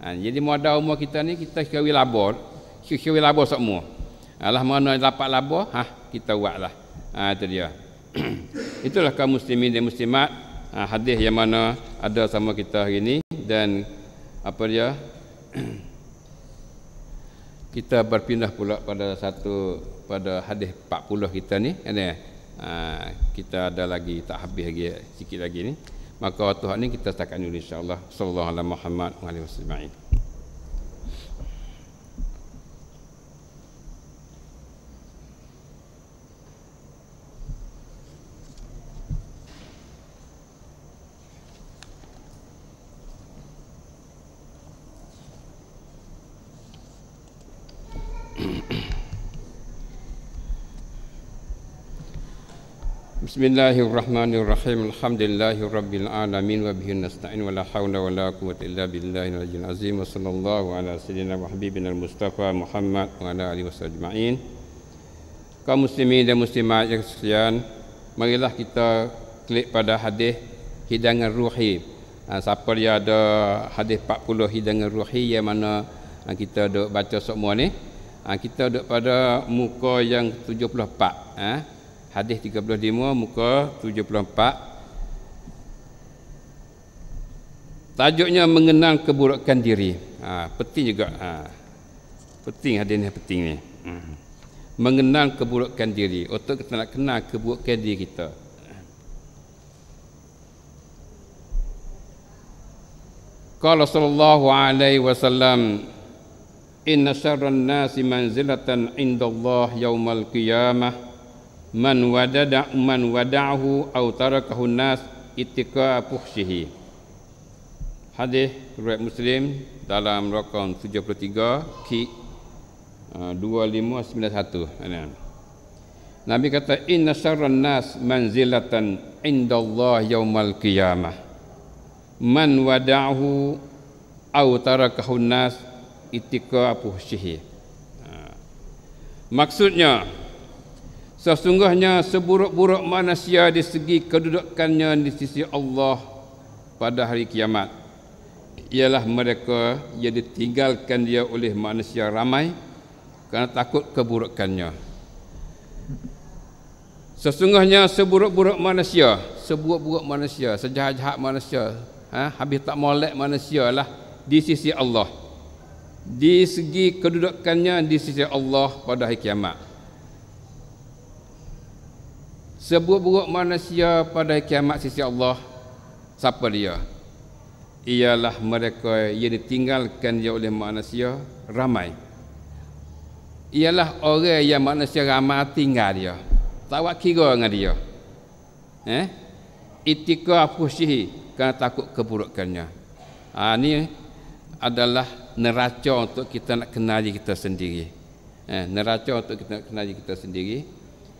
Ha, jadi modal umur kita ni kita kira we laba. Kira we laba semua. Alah mana dapat laba, ha kita buatlah. Ha, itu dia. Itulah kaum muslimin dan muslimat Ah, hadis yang mana ada sama kita hari ini dan apa dia kita berpindah pula pada satu pada hadis 40 kita ni kan ya ah, kita ada lagi tak habis lagi sikit lagi ni maka waktu hari ni kita takkan insyaallah sallallahu alaihi wasallam wa alihi wasallam Bismillahirrahmanirrahim. Alhamdulillahirabbil alamin wa bihi nasta'in wa la haula wa la quwwata illa billahi al azim wa ala sayyidina wa habibina al-mustafa Muhammad wa ala alihi wasallamain. Kaum muslimin dan muslimat yang sekalian, marilah kita klik pada hadis hidangan ruhi. Ha, siapa dia ada hadis 40 hidangan ruhi yang mana ha, kita dok baca semua ni. Ha, kita dok pada muka yang 74. Ha? Hadis 35 muka 74. Tajuknya mengenang keburukan diri. Ha, penting juga. Ha. Penting hadis ni penting ni. Hmm. Mengenang keburukan diri. Untuk kita nak kenal keburukan diri kita. Qala sallallahu alaihi wasallam Inna syarran nasi manzilatan indallah yaumal qiyamah man wadada man wada'ahu aw tarakahu nas ittika fuhsihi hadis riwayat muslim dalam rakam 73 ki 2591 ah, Nabi kata inna sarran nas manzilatan indallahi yaumal qiyamah man wada'ahu aw tarakahu nas ittika fuhsihi ah. maksudnya Sesungguhnya seburuk-buruk manusia di segi kedudukannya di sisi Allah pada hari kiamat ialah mereka yang ditinggalkan dia oleh manusia ramai kerana takut keburukannya. Sesungguhnya seburuk-buruk manusia, seburuk-buruk manusia, sejahat-jahat manusia, ha, habis tak molek manusia lah di sisi Allah. Di segi kedudukannya di sisi Allah pada hari kiamat. Sebuah-buah manusia pada kiamat sisi Allah Siapa dia? Ialah mereka yang ditinggalkan dia oleh manusia ramai Ialah orang yang manusia ramai tinggal dia Tak buat kira dengan dia eh? Itika apusihi Kerana takut keburukannya ha, Ini adalah neraca untuk kita nak kenali kita sendiri eh, Neraca untuk kita nak kenali kita sendiri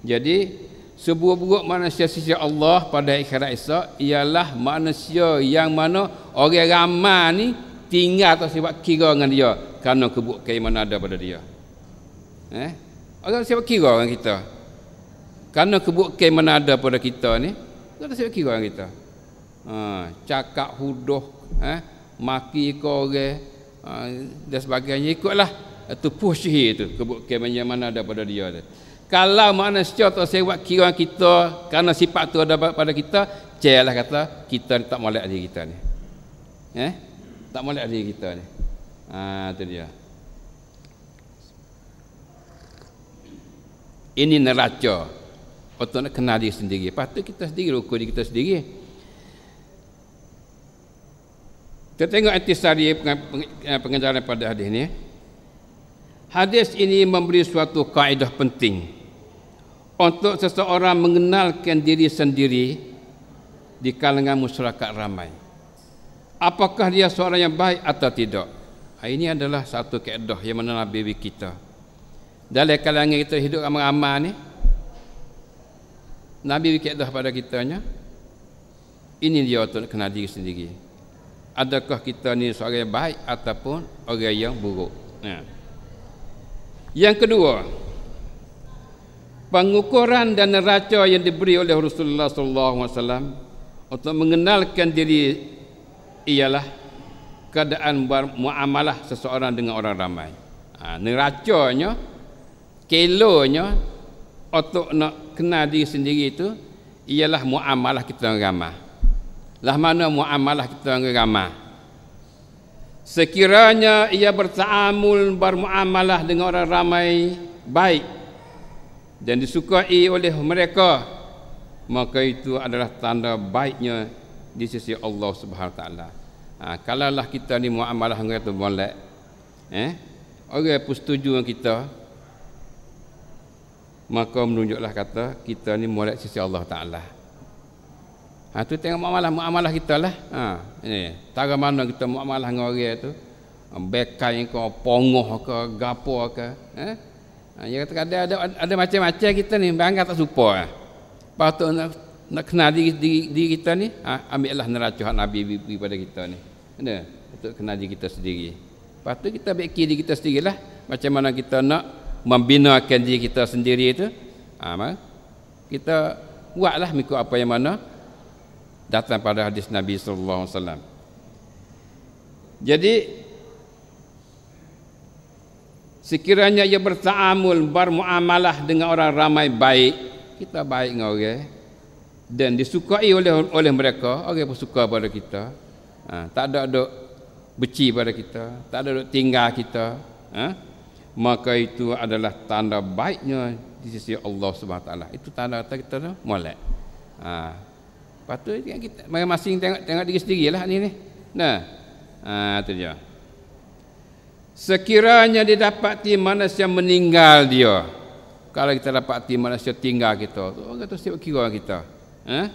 Jadi sebuah-buah manusia sisi Allah pada akhirat esok ialah manusia yang mana orang ramai ni tinggal atau sebab kira dengan dia kerana kebukai mana ada pada dia eh? orang sebab kira dengan kita kerana kebukai mana ada pada kita ni orang sebab kira dengan kita ha, cakap huduh eh? maki ke orang eh? dan sebagainya ikutlah itu push itu kebuk kebukai mana ada pada dia tu kalau makna secara tak sewa kira kita kerana sifat tu ada pada kita celah kata kita ni tak molek diri kita ni eh tak molek diri kita ni ha tu dia ini neraca patut nak kenal diri sendiri patut kita sendiri rukun diri kita sendiri kita tengok antisari eh, pengajaran pada hadis ini. hadis ini memberi suatu kaedah penting untuk seseorang mengenalkan diri sendiri di kalangan masyarakat ramai. Apakah dia seorang yang baik atau tidak? Ha, ini adalah satu keedah yang mana Nabi kita. Dalam kalangan kita hidup ramai-ramai ini, Nabi beri keedah pada kita kitanya. Ini dia untuk kena diri sendiri. Adakah kita ni seorang yang baik ataupun orang yang buruk? Nah. Ha. Yang kedua, pengukuran dan neraca yang diberi oleh Rasulullah SAW untuk mengenalkan diri ialah keadaan muamalah seseorang dengan orang ramai. Ha, neracanya kelonya untuk nak kenal diri sendiri itu ialah muamalah kita dengan ramai. Lah mana muamalah kita dengan ramai? Sekiranya ia bertamul bermuamalah dengan orang ramai baik dan disukai oleh mereka maka itu adalah tanda baiknya di sisi Allah Subhanahu taala. Ha, kalaulah kita ni muamalah dengan tu molek. Eh? Orang pun setuju dengan kita. Maka menunjuklah kata kita ni molek sisi Allah taala. Ha tu tengok muamalah muamalah kita lah. Ha ni, tak mana kita muamalah dengan orang tu. Bekai kau pongoh ke gapo ke, eh? Ha, kata ada ada ada macam-macam kita ni bangga tak serupa. Ha. Eh? Patut nak nak kenal diri, diri, diri kita ni, ha, ambillah neraca hak Nabi bagi pada kita ni. Kena untuk kenal diri kita sendiri. Patut kita baiki diri kita sendirilah macam mana kita nak membinakan diri kita sendiri itu. Ha, mah. kita buatlah mengikut apa yang mana datang pada hadis Nabi sallallahu alaihi wasallam. Jadi Sekiranya ia bertaamul, bermuamalah dengan orang ramai baik, kita baik dengan orang. Dan disukai oleh oleh mereka, orang pun suka pada kita. Ha, tak ada dok beci pada kita, tak ada dok tinggal kita. Ha? Maka itu adalah tanda baiknya di sisi Allah SWT. Itu tanda kata kita tu, molek. Ha. Lepas kita, masing-masing tengok, tengok diri sendiri ni ni. Nah, ha, tu dia. Sekiranya dia dapati manusia meninggal dia. Kalau kita dapati manusia tinggal kita. Orang kata siapa kira kita. Eh?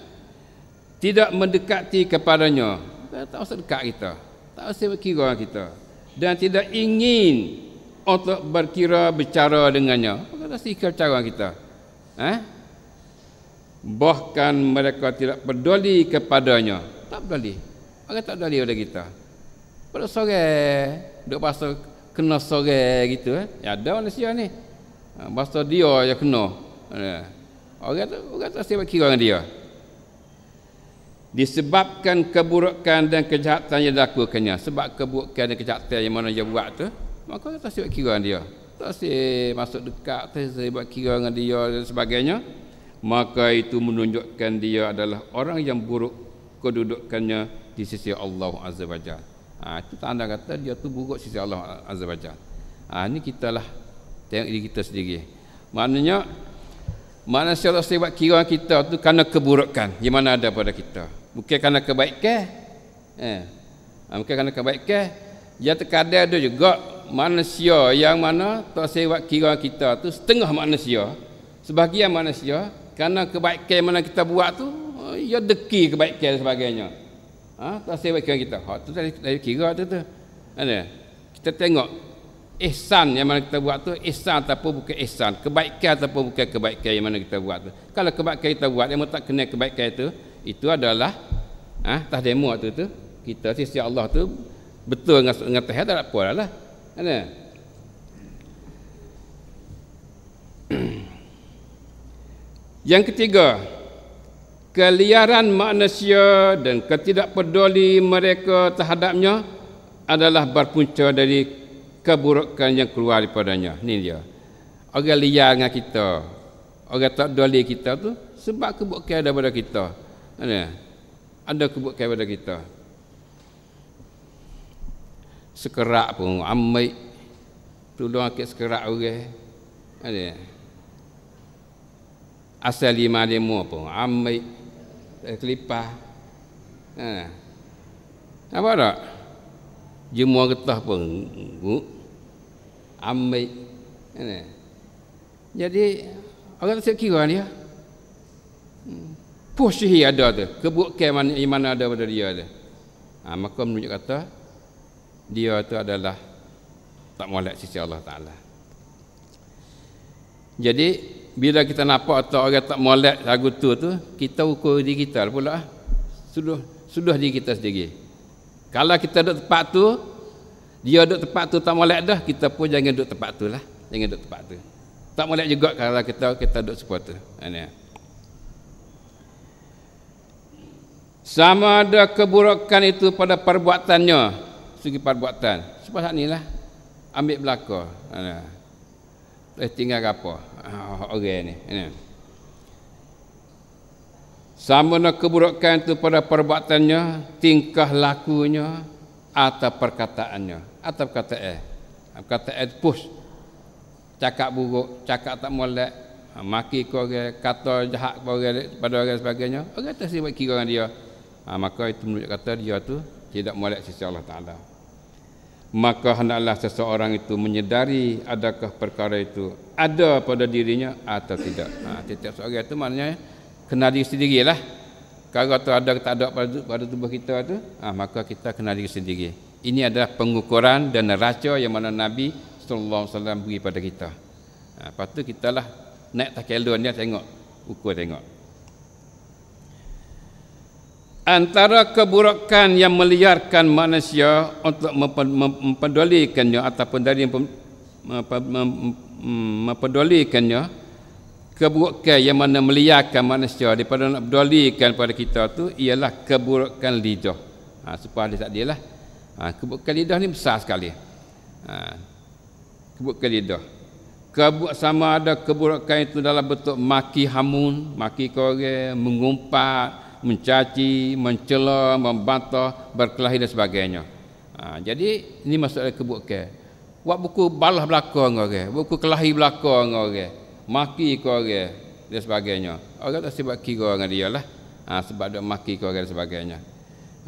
Tidak mendekati kepadanya. Tak usah dekat kita. Tak usah siapa kira kita. Dan tidak ingin untuk berkira bicara dengannya. Orang kata siapa cara kita. Eh? Bahkan mereka tidak peduli kepadanya. Tak peduli. Orang tak peduli pada kita. Pada sore, duduk pasal kena sorang gitu eh. Ya ada manusia ni. Ha, Basta dia aja kena. Orang tu orang tu sebab kira dengan dia. Disebabkan keburukan dan kejahatan yang dilakukannya sebab keburukan dan kejahatan yang mana dia buat tu, maka tak sebab kira dengan dia. Tak masuk dekat tak sebab kira dengan dia dan sebagainya. Maka itu menunjukkan dia adalah orang yang buruk kedudukannya di sisi Allah Azza wa Jalla ha, Itu tanda kata dia tu buruk sisi Allah Azza wa Jalla ha, Ini kitalah Tengok diri kita sendiri Maknanya Manusia Allah sebab kira kita tu Kerana keburukan di mana ada pada kita Bukan kerana kebaikan eh. Ha, bukan kerana kebaikan Ya terkadang ada juga manusia yang mana tak sewa kira kita tu setengah manusia sebahagian manusia kerana kebaikan mana kita buat tu ya deki kebaikan dan sebagainya ha, tak sebaikan kita hak tu dari, dari kira tu tu ada kita tengok ihsan yang mana kita buat tu ihsan ataupun bukan ihsan kebaikan ataupun bukan kebaikan yang mana kita buat tu kalau kebaikan kita buat yang tak kena kebaikan itu itu adalah ah ha, tak demo tu tu kita sisi Allah tu betul dengan dengan tak apa lah ada lah. yang ketiga keliaran manusia dan ketidakpeduli mereka terhadapnya adalah berpunca dari keburukan yang keluar daripadanya. Ini dia. Orang liar dengan kita. Orang tak peduli kita tu sebab keburukan pada kita. Ada, ada keburukan pada kita. Sekerak pun amai Tolong akit sekerak orang. Ada. Asal lima lima pun amai terlipah. Eh, ha. Nampak tak? Jemua getah pun ambil. Ha. Jadi orang tak kira dia. Hmm. Push ada tu. Kebuk mana, mana ada pada dia tu. Ha, maka menunjuk kata dia tu adalah tak mualat sisi Allah Ta'ala. Jadi bila kita nampak atau orang tak molek lagu tu tu kita ukur diri kita pula sudah sudah diri kita sendiri kalau kita duduk tempat tu dia duduk tempat tu tak molek dah kita pun jangan duduk tempat tu lah jangan duduk tempat tu tak molek juga kalau kita kita duduk seperti tu ha, ini sama ada keburukan itu pada perbuatannya segi perbuatan sebab inilah ambil belakang ini ha, Eh tinggal apa? Ah, orang ni. Ini. Sama nak keburukan itu pada perbuatannya, tingkah lakunya atau perkataannya. Atau kata eh. Kata eh push. Cakap buruk, cakap tak molek. Ah, maki kau orang, kata jahat kau orang pada orang sebagainya. agak tak sibuk kira dengan dia. Ah, maka itu menunjuk kata dia tu tidak molek sisi Allah Ta'ala maka hendaklah seseorang itu menyedari adakah perkara itu ada pada dirinya atau tidak. Ha, tiap-tiap seorang itu maknanya kenal diri sendiri lah. Kalau tu ada tak ada pada, tubuh kita tu, ha, maka kita kenal diri sendiri. Ini adalah pengukuran dan neraca yang mana Nabi SAW beri pada kita. Ha, lepas tu kita lah naik tak kelon dia tengok, ukur tengok antara keburukan yang meliarkan manusia untuk mempedulikannya ataupun dari mm, mempedulikannya keburukan yang mana meliarkan manusia daripada nak pedulikan pada kita tu ialah keburukan lidah. Ha, sebab dia tak dia lah. Ha, keburukan lidah ni besar sekali. Ha, keburukan lidah. Kebuk sama ada keburukan itu dalam bentuk maki hamun, maki korek, mengumpat, mencaci, mencela, membantah, berkelahi dan sebagainya. Ha, jadi ini masalah kebukan. Buat buku balah belakang orang, buku kelahi belakang orang, maki ke orang dan sebagainya. Orang tak sebab kira dengan dia lah. Ha, sebab dia maki ke orang dan sebagainya.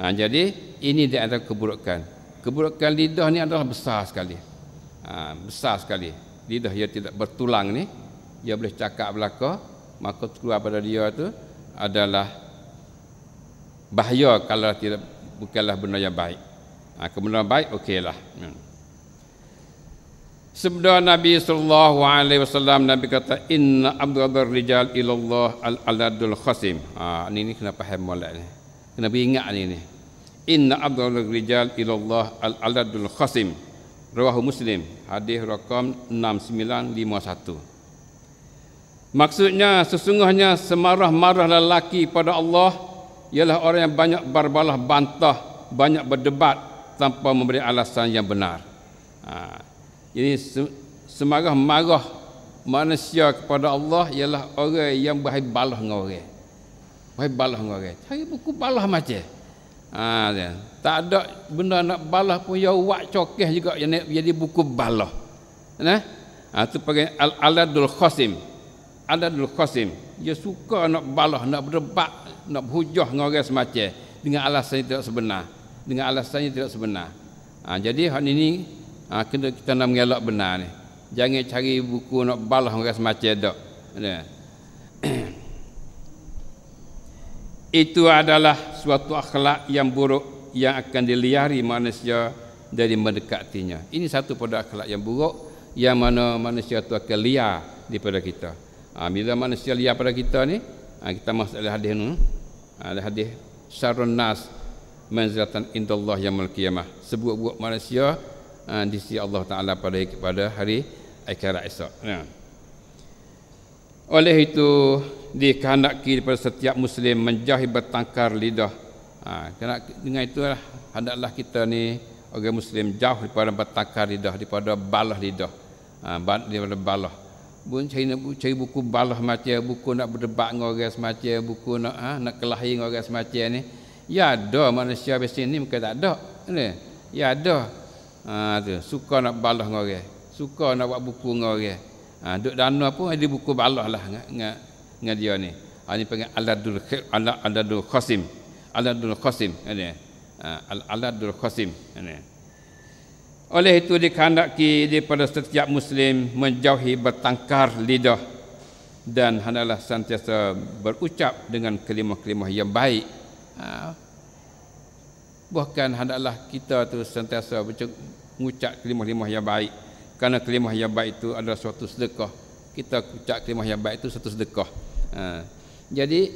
Ha, jadi ini dia antara keburukan. Keburukan lidah ni adalah besar sekali. Ha, besar sekali. Lidah yang tidak bertulang ni. Dia boleh cakap belakang. Maka keluar pada dia tu adalah bahaya kalau tidak bukanlah benda yang baik. Ha, kemudian baik okeylah. Hmm. Sebda Nabi sallallahu alaihi wasallam Nabi kata inna Abdur rijal ilallah al-aladul khasim. Ha, ini, ini kenapa hai molek ni? Kena ingat ni ni. Inna Abdur rijal ilallah al-aladul khasim. Rawahu Muslim, hadis rakam 6951. Maksudnya sesungguhnya semarah-marah lelaki pada Allah ialah orang yang banyak berbalah bantah, banyak berdebat tanpa memberi alasan yang benar. Ha. Ini semarah marah manusia kepada Allah ialah orang yang berhai balah dengan orang. Berhai balah dengan orang. Cari buku balah macam. Ha, dia. tak ada benda nak balah pun yang wak cokeh juga yang nak jadi buku balah. Nah. Ha, itu panggil al-aladul khasim. Aladul khasim. Dia suka nak balah, nak berdebat, nak berhujah dengan orang semacam dengan alasan yang tidak sebenar dengan alasan yang tidak sebenar ha, jadi hal ini ha, kita, kita nak mengelak benar ni jangan cari buku nak balah orang semacam dok ya. itu adalah suatu akhlak yang buruk yang akan diliari manusia dari mendekatinya ini satu pada akhlak yang buruk yang mana manusia itu akan liar daripada kita ha, bila manusia liar pada kita ni Ha, kita masuk ada hadis ni. Ada ah, hadis syarun nas manzilatan indallah yaumul qiyamah. Sebuah-buah manusia ha, di sisi Allah Taala pada pada hari akhirat esok. Ya. Oleh itu dikehendaki daripada setiap muslim menjauhi bertangkar lidah. Ha, kena, dengan itulah hendaklah kita ni orang muslim jauh daripada bertangkar lidah daripada balah lidah. Ha, daripada balah. Bun cari nak cari buku balah macam buku nak berdebat dengan orang semacam buku nak ha, nak kelahi dengan orang semacam ni. Ya ada manusia biasa ni bukan tak ada. Ni. Ya ada. Ha tu suka nak balah dengan orang. Suka nak buat buku dengan orang. Ha duk dana pun ada buku balah lah dengan dengan dia ni. Ha ni panggil aladul ala aladul qasim. Aladul qasim ni. Ha aladul qasim ni. Oleh itu dikehendaki daripada setiap muslim menjauhi bertangkar lidah dan hendaklah sentiasa berucap dengan kelimah-kelimah yang baik. Ha. Bahkan hendaklah kita tu sentiasa mengucap kelimah-kelimah yang baik. Karena kelimah yang baik itu adalah suatu sedekah. Kita ucap kelimah yang baik itu satu sedekah. Ha. Jadi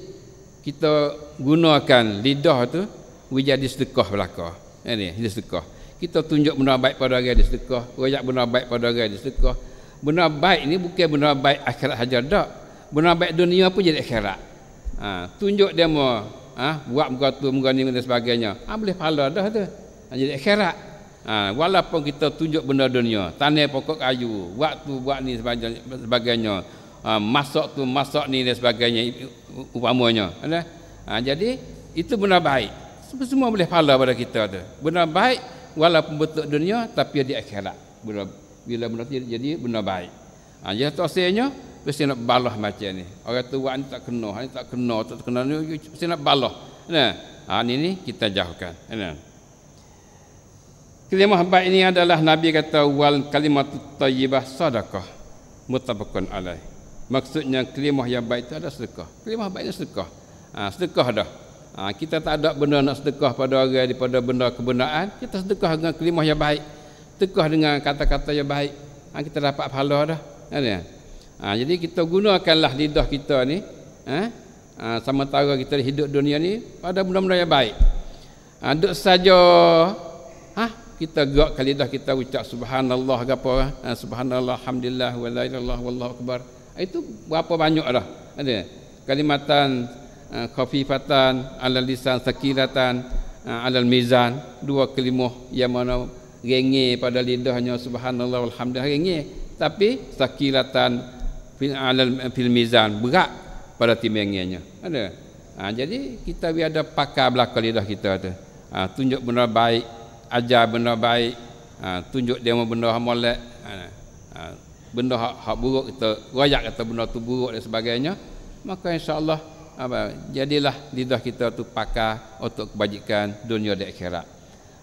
kita gunakan lidah tu wujud sedekah belaka. Ini, ini sedekah kita tunjuk benda baik pada orang di sedekah rayak benda baik pada orang di sedekah benda baik ni bukan benda baik akhirat saja tak benda baik dunia pun jadi akhirat ha, tunjuk dia mau ha, buat muka tu muka ni dan sebagainya ha, boleh pahala dah tu ha, jadi akhirat ha, walaupun kita tunjuk benda dunia tanah pokok kayu buat tu buat ni sebagainya ha, masak tu masak ni dan sebagainya upamanya ha, jadi itu benda baik semua, semua boleh pahala pada kita tu benda baik walaupun bentuk dunia tapi di akhirat bila bila benda jadi benda baik ha ya tosenya mesti nak balah macam ni orang tua ni tak kena ni tak kena tak kena ni mesti nak balah nah ha ni ni kita jauhkan nah kelima baik ini adalah nabi kata wal kalimat tayyibah sadaqah mutabakun alai maksudnya kelima yang baik itu adalah sedekah kelima baik itu sedekah ha, sedekah dah ha, kita tak ada benda nak sedekah pada orang daripada benda kebenaran. kita sedekah dengan kelimah yang baik sedekah dengan kata-kata yang baik ha, kita dapat pahala dah kan ya? ha, jadi kita gunakanlah lidah kita ni ha, ha sama tahu kita hidup dunia ni pada benda-benda yang baik ha, duduk saja ha kita gerak kalidah kita ucap subhanallah apa ha? ha, subhanallah alhamdulillah wa la ilaha wallahu akbar ha, itu berapa banyak dah ada kan, ya? kalimatan Eh, khafifatan alal lisan sakilatan eh, alal mizan dua kelimah yang mana rengi pada lidahnya subhanallah alhamdulillah rengi tapi sakilatan fil alal fil mizan berat pada timengnya ada ha, jadi kita biar ada pakar belakang lidah kita ada ha, tunjuk benda baik ajar benda baik ha, tunjuk dia benda hamolek ha, ha, benda hak, hak buruk kita rayak kata benda tu buruk dan sebagainya maka insyaallah apa jadilah lidah kita tu pakar untuk kebajikan dunia dan akhirat.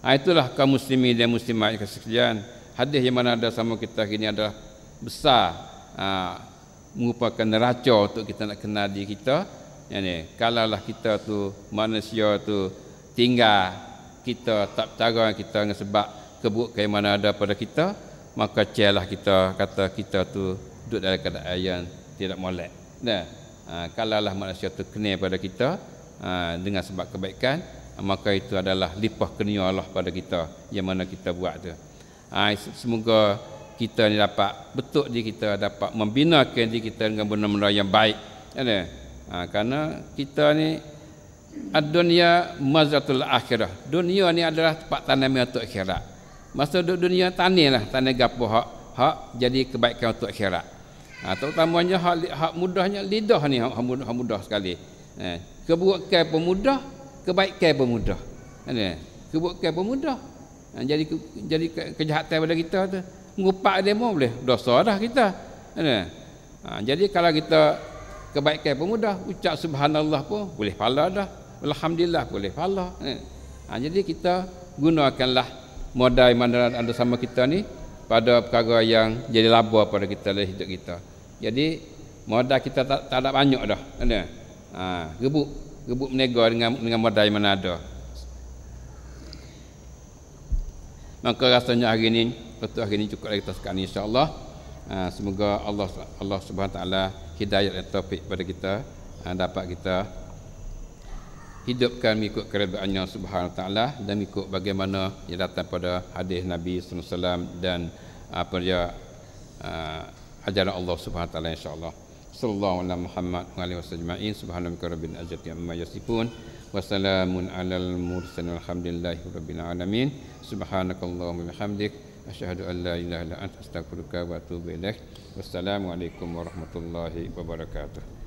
Ha, itulah kaum muslimin dan muslimat yang sekalian. Hadis yang mana ada sama kita kini adalah besar ha, merupakan neraca untuk kita nak kenal diri kita. Yani, kalalah kita tu manusia tu tinggal kita tak cara kita dengan sebab keburukan yang mana ada pada kita maka celah kita kata kita tu duduk dalam keadaan yang tidak molek. Nah. Ah, kalaulah manusia terkenal pada kita ah, dengan sebab kebaikan ah, maka itu adalah lipah kurnia Allah pada kita yang mana kita buat tu semoga kita ni dapat betul di kita dapat membina diri kita dengan benda-benda yang baik ya kan ha, kerana kita ni dunia mazatul akhirah dunia ni adalah tempat tanam untuk akhirat masa dunia tanilah tanam gapo hak hak jadi kebaikan untuk akhirat Ha, terutamanya hak, hak mudahnya lidah ni hak, hak mudah, sekali. Ha, keburukan pemuda, kebaikan pemudah. Ha, keburukan pemudah. Ha, jadi ke, jadi ke, kejahatan pada kita tu. Ngupak demo boleh. Dosa dah kita. Ha, ha, jadi kalau kita kebaikan pemuda, ucap subhanallah pun boleh pala dah. Alhamdulillah boleh pala. Ha, ha, jadi kita gunakanlah modal mana anda sama kita ni pada perkara yang jadi labu pada kita dalam hidup kita. Jadi modal kita tak, tak ada banyak dah. Kan? Ha, rebut rebut menega dengan dengan modal yang mana ada. Maka rasanya hari ini betul hari ini cukup lagi tasakan insya-Allah. Ha, semoga Allah Allah Subhanahu taala hidayah dan taufik pada kita ha, dapat kita hidup kami ikut keredaannya subhanahu taala dan ikut bagaimana ia datang pada hadis Nabi sallallahu alaihi wasallam dan ah, apa dia ah, ajaran Allah subhanahu taala insyaallah sallallahu alaihi Muhammad wa alihi wasallamain subhanallahi rabbil azati amma yasifun wasalamun alal mursalin alhamdulillahi rabbil alamin subhanakallahumma bihamdik asyhadu an la ilaha illa anta astaghfiruka wa atubu ilaik wassalamu alaikum warahmatullahi wabarakatuh